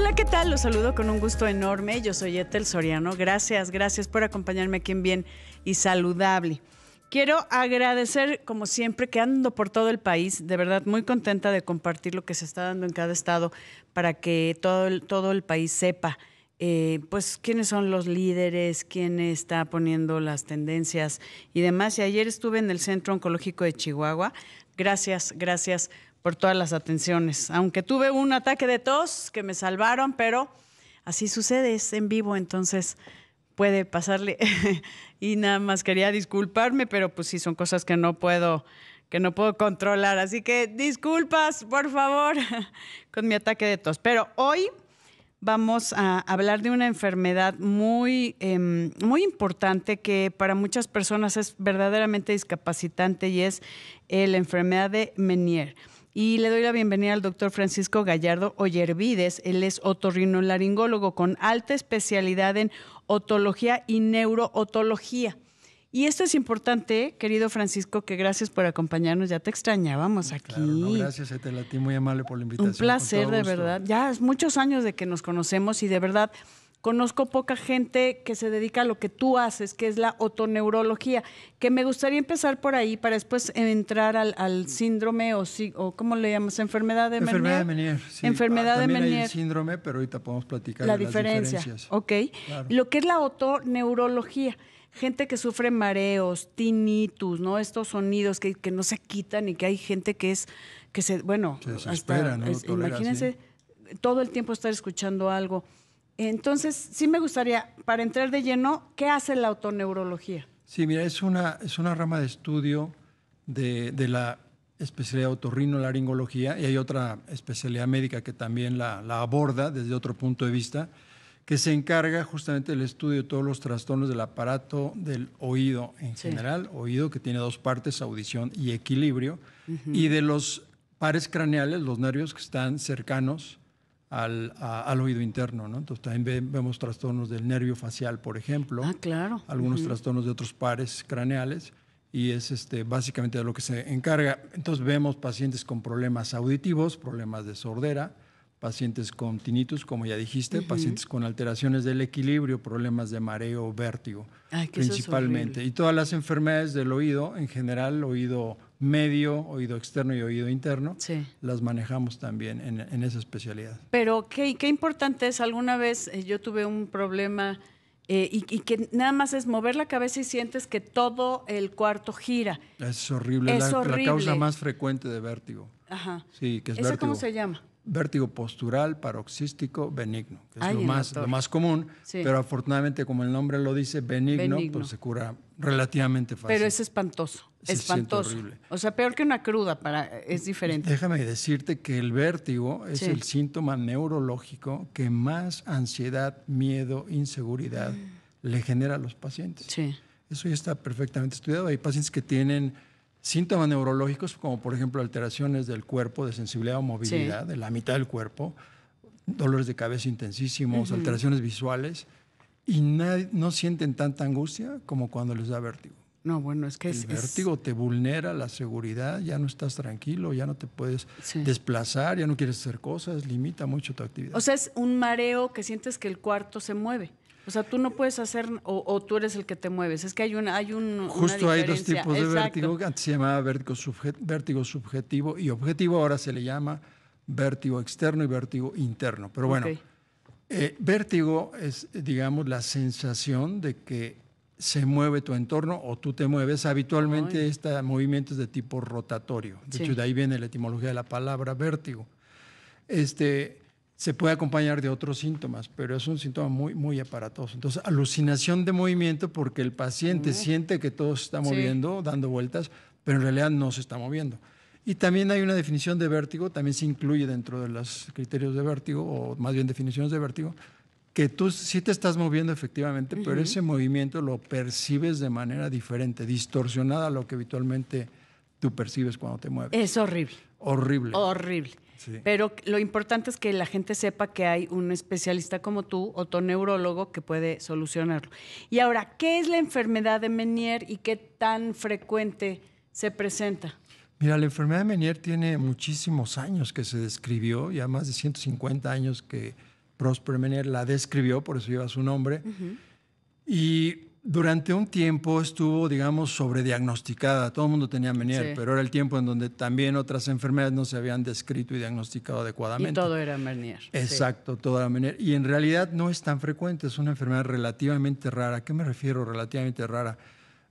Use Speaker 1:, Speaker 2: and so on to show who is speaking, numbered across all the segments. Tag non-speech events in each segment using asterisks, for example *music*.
Speaker 1: Hola, ¿qué tal? Los saludo con un gusto enorme. Yo soy Etel Soriano. Gracias, gracias por acompañarme aquí en Bien y Saludable. Quiero agradecer, como siempre, que ando por todo el país, de verdad muy contenta de compartir lo que se está dando en cada estado para que todo el, todo el país sepa, eh, pues, quiénes son los líderes, quién está poniendo las tendencias y demás. Y ayer estuve en el Centro Oncológico de Chihuahua. Gracias, gracias por todas las atenciones. Aunque tuve un ataque de tos que me salvaron, pero así sucede, es en vivo, entonces puede pasarle. *laughs* y nada más quería disculparme, pero pues sí, son cosas que no puedo que no puedo controlar. Así que disculpas, por favor, *laughs* con mi ataque de tos. Pero hoy vamos a hablar de una enfermedad muy, em, muy importante que para muchas personas es verdaderamente discapacitante y es la enfermedad de Menier. Y le doy la bienvenida al doctor Francisco Gallardo Ollervides. Él es otorrinolaringólogo con alta especialidad en otología y neurootología. Y esto es importante, querido Francisco, que gracias por acompañarnos. Ya te extrañábamos
Speaker 2: aquí. no, gracias, te a ti muy amable por la invitación. Un placer, de verdad.
Speaker 1: Ya es muchos años de que nos conocemos y de verdad Conozco poca gente que se dedica a lo que tú haces, que es la otoneurología, que me gustaría empezar por ahí para después entrar al, síndrome o, o, ¿cómo le llamas? Enfermedad de Menier. Enfermedad de Menier,
Speaker 2: sí. Enfermedad ah, de Menier. síndrome, pero ahorita podemos platicar la diferencia.
Speaker 1: Ok. Lo que es la otoneurología gente que sufre mareos, tinnitus, ¿no? Estos sonidos que, no se quitan y que hay gente que es, que se, bueno,
Speaker 2: se ¿no? imagínense
Speaker 1: todo el tiempo estar escuchando algo. Entonces, sí me gustaría, para entrar de lleno, ¿qué hace la autoneurología?
Speaker 2: Sí, mira, es una, es una rama de estudio de, de la especialidad otorrinolaringología y hay otra especialidad médica que también la, aborda desde otro punto de vista, que se encarga justamente del estudio de todos los trastornos del aparato del oído en general, oído que tiene dos partes, audición y equilibrio, y de los pares craneales, los nervios que están cercanos al, oído interno, ¿no? Entonces también vemos trastornos del nervio facial, por ejemplo. Ah, claro. Algunos trastornos de otros pares craneales y es este, básicamente de lo que se encarga. Entonces vemos pacientes con problemas auditivos, problemas de sordera, pacientes con tinnitus, como ya dijiste, pacientes con alteraciones del equilibrio, problemas de mareo, vértigo, principalmente. y todas las enfermedades del oído, en general, oído medio, oído externo y oído interno, las manejamos también en, esa especialidad.
Speaker 1: Pero qué, qué, importante es, alguna vez eh, yo tuve un problema eh, y, que nada más es mover la cabeza y sientes que todo el cuarto gira.
Speaker 2: Es horrible, es la, causa más frecuente de vértigo. Ajá. Sí, cómo se llama? vértigo postural paroxístico benigno, que es lo, más, más, común, pero afortunadamente como el nombre lo dice, benigno, pues se cura relativamente fácil. Pero es espantoso, espantoso.
Speaker 1: O sea, peor que una cruda, para, es diferente. Déjame
Speaker 2: decirte que el vértigo es el síntoma neurológico que más ansiedad, miedo, inseguridad le genera a los pacientes. Sí. Eso ya está perfectamente estudiado. Hay pacientes que tienen síntomas neurológicos, como por ejemplo alteraciones del cuerpo, de sensibilidad o movilidad, de la mitad del cuerpo, dolores de cabeza intensísimos, alteraciones visuales, y no sienten tanta angustia como cuando les da vértigo. No, bueno, es que el vértigo te vulnera la seguridad, ya no estás tranquilo, ya no te puedes desplazar, ya no quieres hacer cosas, limita mucho tu actividad. O
Speaker 1: sea, es un mareo que sientes que el cuarto se mueve. O sea, tú no puedes hacer, o, tú eres el que te mueves. Es que hay un... Hay un Justo hay dos tipos de vértigo.
Speaker 2: Antes se llamaba vértigo, subjetivo y objetivo. Ahora se le llama vértigo externo y vértigo interno. Pero bueno, eh, vértigo es, digamos, la sensación de que se mueve tu entorno o tú te mueves. Habitualmente este movimiento es de tipo rotatorio. De hecho, de ahí viene la etimología de la palabra vértigo. Este, se puede acompañar de otros síntomas, pero es un síntoma muy, muy aparatoso. Entonces, alucinación de movimiento porque el paciente siente que todo se está moviendo, dando vueltas, pero en realidad no se está moviendo. Y también hay una definición de vértigo, también se incluye dentro de los criterios de vértigo, o más bien definiciones de vértigo, que tú sí te estás moviendo efectivamente, pero ese movimiento lo percibes de manera diferente, distorsionada a lo que habitualmente tú percibes cuando te mueves. Es horrible. Horrible.
Speaker 1: Horrible. Pero lo importante es que la gente sepa que hay un especialista como tú, neurólogo que puede solucionarlo. Y ahora, ¿qué es la enfermedad de Menier y qué tan frecuente se presenta?
Speaker 2: Mira, la enfermedad de Menier tiene muchísimos años que se describió, ya más de 150 años que Prosper Menier la describió, por eso lleva su nombre. Y durante un tiempo estuvo, digamos, sobrediagnosticada. Todo el mundo tenía Menier, pero era el tiempo en donde también otras enfermedades no se habían descrito y diagnosticado adecuadamente. Y todo
Speaker 1: era Menier.
Speaker 2: Exacto, todo era Menier. Y en realidad no es tan frecuente, es una enfermedad relativamente rara. ¿A qué me refiero relativamente rara?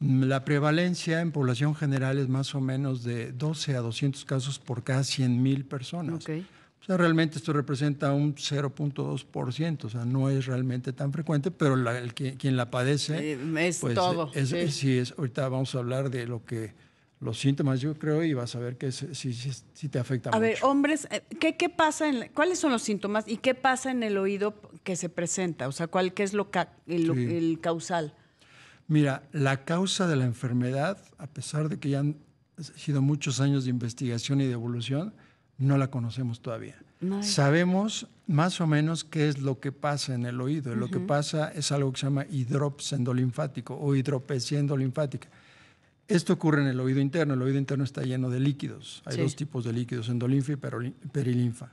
Speaker 2: La prevalencia en población general es más o menos de 12 a 200 casos por cada 100.000 personas. O sea, realmente esto representa un 0.2%, o sea, no es realmente tan frecuente, pero el, quien la padece... Es pues, todo. sí. ahorita vamos a hablar de lo que los síntomas, yo creo, y vas a ver que si, te afecta a mucho. A
Speaker 1: ver, hombres, eh, ¿qué, pasa? En ¿Cuáles son los síntomas y qué pasa en el oído que se presenta? O sea, ¿cuál qué es lo el, causal?
Speaker 2: Mira, la causa de la enfermedad, a pesar de que ya han sido muchos años de investigación y de evolución, no la conocemos todavía. Sabemos más o menos qué es lo que pasa en el oído. Lo que pasa es algo que se llama endolinfático o hidropesía endolinfática. Esto ocurre en el oído interno. El oído interno está lleno de líquidos. Hay dos tipos de líquidos, endolinfa y perilinfa.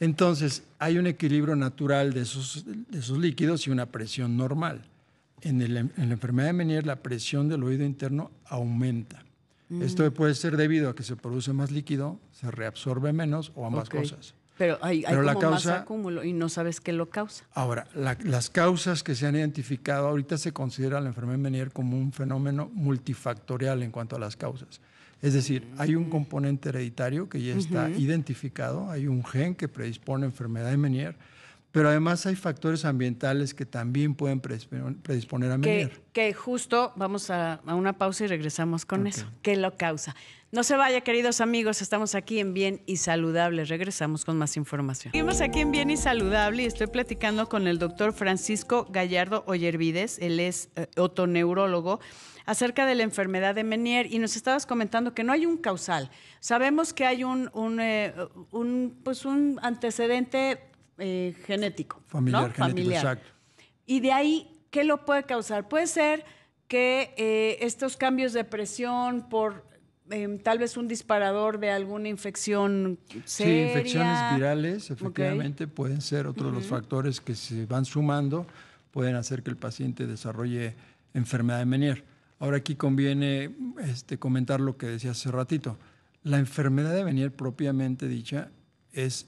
Speaker 2: Entonces, hay un equilibrio natural de esos, de líquidos y una presión normal. En, en la enfermedad de Menier, la presión del oído interno aumenta. Esto mm. puede ser debido a que se produce más líquido, se reabsorbe menos o ambas cosas. Pero hay, como la
Speaker 1: acúmulo y no sabes qué lo causa.
Speaker 2: Ahora, las causas que se han identificado, ahorita se considera la enfermedad de Menier como un fenómeno multifactorial en cuanto a las causas. Es decir, hay un mm. componente hereditario que ya está identificado, hay un gen que predispone a enfermedad de Menier, pero además hay factores ambientales que también pueden predisponer a Menier.
Speaker 1: Que, justo vamos a, una pausa y regresamos con eso. ¿Qué lo causa? No se vaya, queridos amigos, estamos aquí en Bien y Saludable. Regresamos con más información. Estamos aquí en Bien y Saludable y estoy platicando con el doctor Francisco Gallardo Ollervides, él es eh, otoneurólogo, acerca de la enfermedad de Menier y nos estabas comentando que no hay un causal. Sabemos que hay un, un, eh, un pues un antecedente eh, genético. Familiar, genético, exacto. Y de ahí, ¿qué lo puede causar? Puede ser que eh, estos cambios de presión por em, tal vez un disparador de alguna infección seria. Sí, infecciones virales, efectivamente,
Speaker 2: pueden ser otro de los factores que se van sumando, pueden hacer que el paciente desarrolle enfermedad de Menier. Ahora aquí conviene este, comentar lo que decía hace ratito. La enfermedad de Menier propiamente dicha es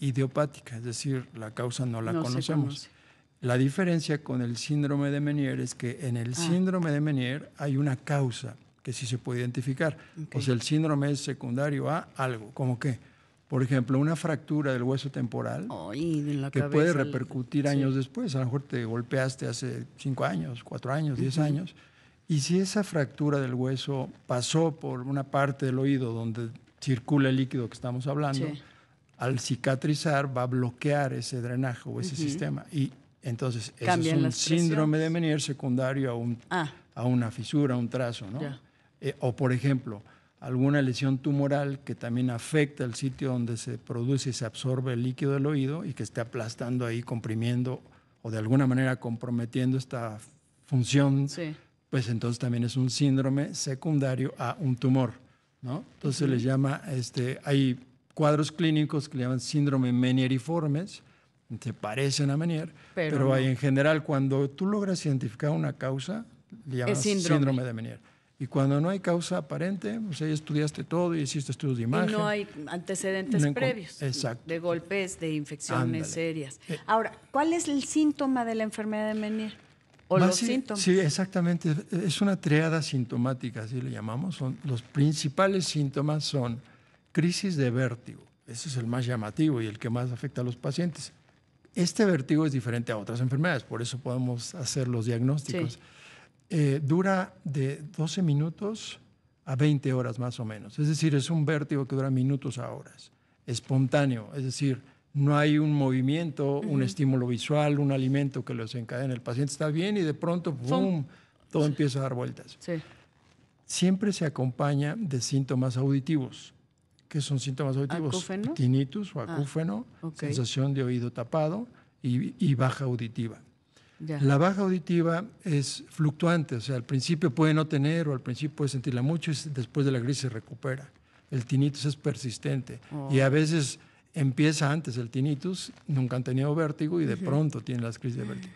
Speaker 2: idiopática, es decir, la causa no la conocemos. La diferencia con el síndrome de Menier es que en el ah. síndrome de Menier hay una causa que sí se puede identificar. pues O sea, el síndrome es secundario a algo, como que, por ejemplo, una fractura del hueso temporal que puede repercutir años después. A lo mejor te golpeaste hace cinco años, cuatro años, diez años. Y si esa fractura del hueso pasó por una parte del oído donde circula el líquido que estamos hablando, al cicatrizar va a bloquear ese drenaje o ese sistema. Y entonces ese es un síndrome de Menier secundario a, un, ah. a una fisura, a un trazo. ¿no? Eh, o por ejemplo, alguna lesión tumoral que también afecta el sitio donde se produce y se absorbe el líquido del oído y que esté aplastando ahí, comprimiendo o de alguna manera comprometiendo esta función, pues entonces también es un síndrome secundario a un tumor, ¿no? Entonces se les llama, este, hay cuadros clínicos que le llaman síndrome menieriformes, se parecen a Menier, pero, en general cuando tú logras identificar una causa, le llamas síndrome. de Menier. Y cuando no hay causa aparente, sea, pues, ya estudiaste todo y hiciste estudios de imagen. Y no
Speaker 1: hay antecedentes previos de golpes, de infecciones serias. Eh. Ahora, ¿cuál es el síntoma de la enfermedad de Menier?
Speaker 2: ¿O los síntomas? Sí, exactamente. Es una triada sintomática, así le llamamos. los principales síntomas son crisis de vértigo. Ese es el más llamativo y el que más afecta a los pacientes. Este vértigo es diferente a otras enfermedades, por eso podemos hacer los diagnósticos. Eh, dura de 12 minutos a 20 horas más o menos. Es decir, es un vértigo que dura minutos a horas, espontáneo. Es decir, no hay un movimiento, un estímulo visual, un alimento que lo desencadene. El paciente está bien y de pronto, ¡boom!, todo empieza a dar vueltas. Siempre se acompaña de síntomas auditivos que son síntomas auditivos. Tinnitus o ah, acúfeno, sensación de oído tapado y, baja auditiva. La baja auditiva es fluctuante, o sea, al principio puede no tener o al principio puede sentirla mucho y después de la crisis se recupera. El tinnitus es persistente oh. y a veces empieza antes el tinnitus, nunca han tenido vértigo y de pronto tienen las crisis de vértigo.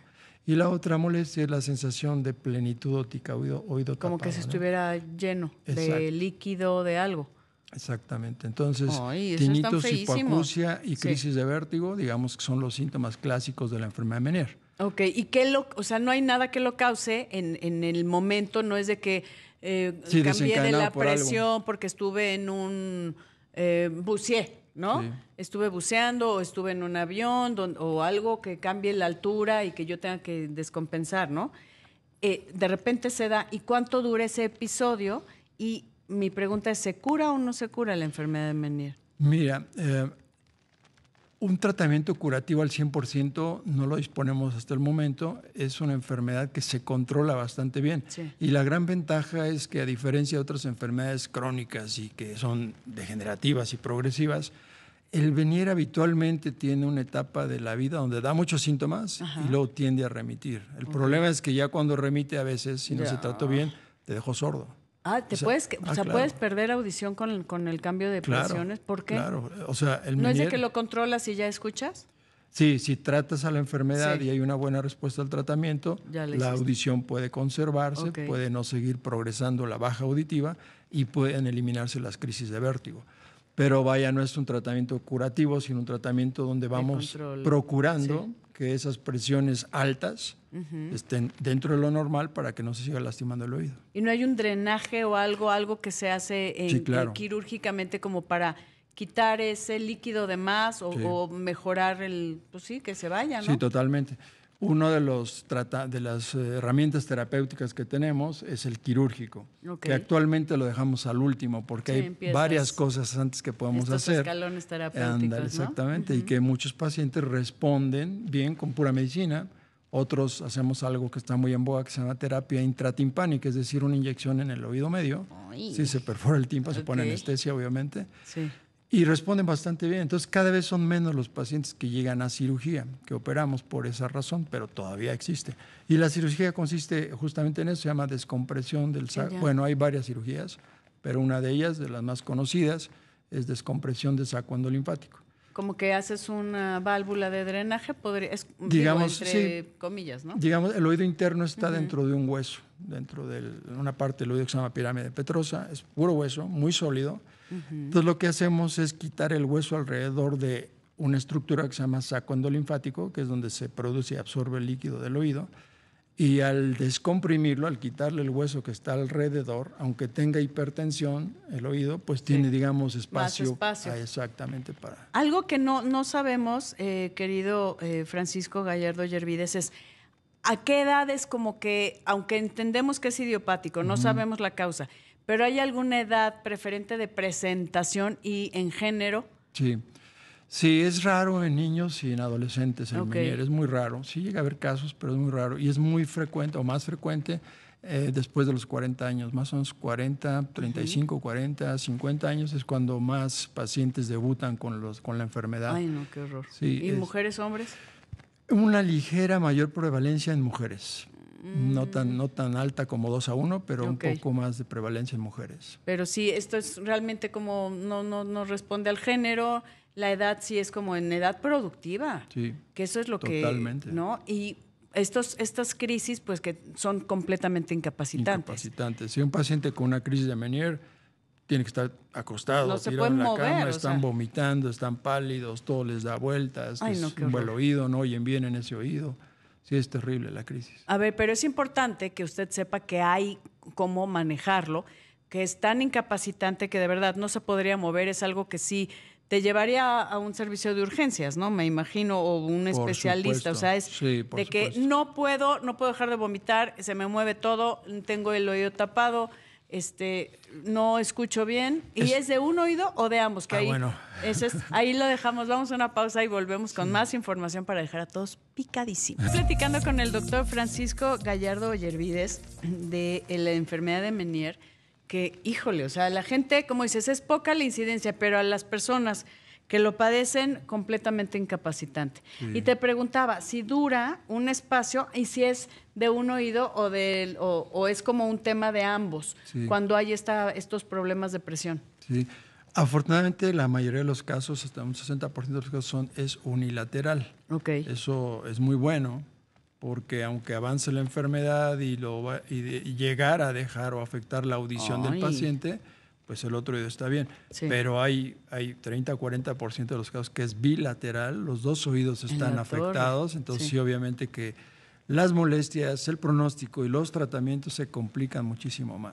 Speaker 2: Y la otra molestia es la sensación de plenitud óptica, oído, tapado. Como que se
Speaker 1: estuviera lleno de líquido, de algo.
Speaker 2: Exactamente. Entonces, tinnitus, hipoacusia y crisis de vértigo, digamos que son los síntomas clásicos de la enfermedad de Menier.
Speaker 1: Ok, y qué lo, o sea, no hay nada que lo cause en, el momento, no es de que eh, cambié de la presión porque estuve en un eh, ¿no? Estuve buceando o estuve en un avión o algo que cambie la altura y que yo tenga que descompensar, ¿no? Eh, de repente se da, ¿y cuánto dura ese episodio? Y mi pregunta es, ¿se cura o no se cura la enfermedad de Menier?
Speaker 2: Mira, eh, un tratamiento curativo al 100% no lo disponemos hasta el momento. Es una enfermedad que se controla bastante bien. Y la gran ventaja es que a diferencia de otras enfermedades crónicas y que son degenerativas y progresivas, el venir habitualmente tiene una etapa de la vida donde da muchos síntomas y luego tiende a remitir. El problema es que ya cuando remite a veces, si no se trató bien, te dejó sordo.
Speaker 1: Ah, te puedes, o sea, ah, puedes perder audición con, con, el cambio de presiones. ¿Por qué? o
Speaker 2: sea, el ¿No es de que
Speaker 1: lo controlas y ya escuchas?
Speaker 2: Sí, si tratas a la enfermedad y hay una buena respuesta al tratamiento, la audición puede conservarse, puede no seguir progresando la baja auditiva y pueden eliminarse las crisis de vértigo. Pero vaya, no es un tratamiento curativo, sino un tratamiento donde vamos procurando que esas presiones altas estén dentro de lo normal para que no se siga lastimando el oído.
Speaker 1: ¿Y no hay un drenaje o algo, algo que se hace quirúrgicamente como para quitar ese líquido de más o, o mejorar el, pues sí, que se vaya, ¿no? Sí,
Speaker 2: totalmente. Una de, los de las eh, herramientas terapéuticas que tenemos es el quirúrgico, que actualmente lo dejamos al último porque hay varias cosas antes que podemos estos Escalones terapéuticos. exactamente, y que muchos pacientes responden bien con pura medicina. Otros hacemos algo que está muy en boga que se llama terapia intratimpánica, es decir, una inyección en el oído medio. sí, se perfora el timpa, se pone anestesia, obviamente. Sí y responden bastante bien. Entonces cada vez son menos los pacientes que llegan a cirugía, que operamos por esa razón, pero todavía existe. Y la cirugía consiste justamente en eso, se llama descompresión del saco. Bueno, hay varias cirugías, pero una de ellas, de las más conocidas, es descompresión del saco linfático.
Speaker 1: Como que haces una válvula de drenaje, es, digamos, entre comillas, ¿no? Digamos,
Speaker 2: el oído interno está dentro de un hueso, dentro de una parte del oído que se llama pirámide petrosa, es puro hueso, muy sólido, entonces lo que hacemos es quitar el hueso alrededor de una estructura que se llama saco endolinfático, que es donde se produce y absorbe el líquido del oído. Y al descomprimirlo, al quitarle el hueso que está alrededor, aunque tenga hipertensión el oído, pues tiene, digamos, espacio. espacio. Ah, exactamente para.
Speaker 1: Algo que no, sabemos, eh, querido eh, Francisco Gallardo Yervides, es a qué edad es como que, aunque entendemos que es idiopático, no sabemos la causa pero ¿hay alguna edad preferente de presentación y en género?
Speaker 2: Sí. Sí, es raro en niños y en adolescentes en okay. es muy raro. Sí llega a haber casos, pero es muy raro. Y es muy frecuente, o más frecuente, eh, después de los 40 años. Más o menos 40, 35, 40, 50 años es cuando más pacientes debutan con, los, con la enfermedad. Ay, no,
Speaker 1: qué horror. ¿Y mujeres, hombres?
Speaker 2: Una ligera mayor prevalencia en mujeres.
Speaker 1: No, mm. tan,
Speaker 2: no tan alta como 2 a 1, pero un poco más de prevalencia en mujeres.
Speaker 1: Pero sí, esto es realmente como no, responde al género, la edad sí es como en edad productiva. Que eso es lo que. ¿no? Y estas crisis, pues que son completamente incapacitantes.
Speaker 2: Incapacitantes. Si un paciente con una crisis de Menier tiene que estar acostado, tirado en la cama, están vomitando, están pálidos, todo les da vueltas, un buen oído, no oyen bien en ese oído. Sí, es terrible la crisis.
Speaker 1: A ver, pero es importante que usted sepa que hay cómo manejarlo, que es tan incapacitante que de verdad no se podría mover, es algo que sí te llevaría a un servicio de urgencias, ¿no? Me imagino, o un especialista, o sea, es de que no puedo, no puedo dejar de vomitar, se me mueve todo, tengo el oído tapado, este, no escucho bien. ¿Y es, de un oído o de ambos? Que ah, ahí, bueno. ahí lo dejamos. Vamos a una pausa y volvemos con más información para dejar a todos picadísimos. Platicando con el doctor Francisco Gallardo Ollervides de eh, la enfermedad de Menier, que, híjole, o sea, la gente, como dices, es poca la incidencia, pero a las personas que lo padecen completamente incapacitante. Y te preguntaba si dura un espacio y si es de un oído o, del o, es como un tema de ambos cuando hay esta, estos problemas de presión.
Speaker 2: Sí. Afortunadamente, la mayoría de los casos, hasta un 60% de los casos, son, es unilateral. Okay. Eso es muy bueno porque aunque avance la enfermedad y, lo, y, llegar a dejar o afectar la audición del paciente, pues el otro oído está bien. Pero hay, hay 30, 40% de los casos que es bilateral, los dos oídos están afectados, entonces sí. obviamente que las molestias, el pronóstico y los tratamientos se complican muchísimo más.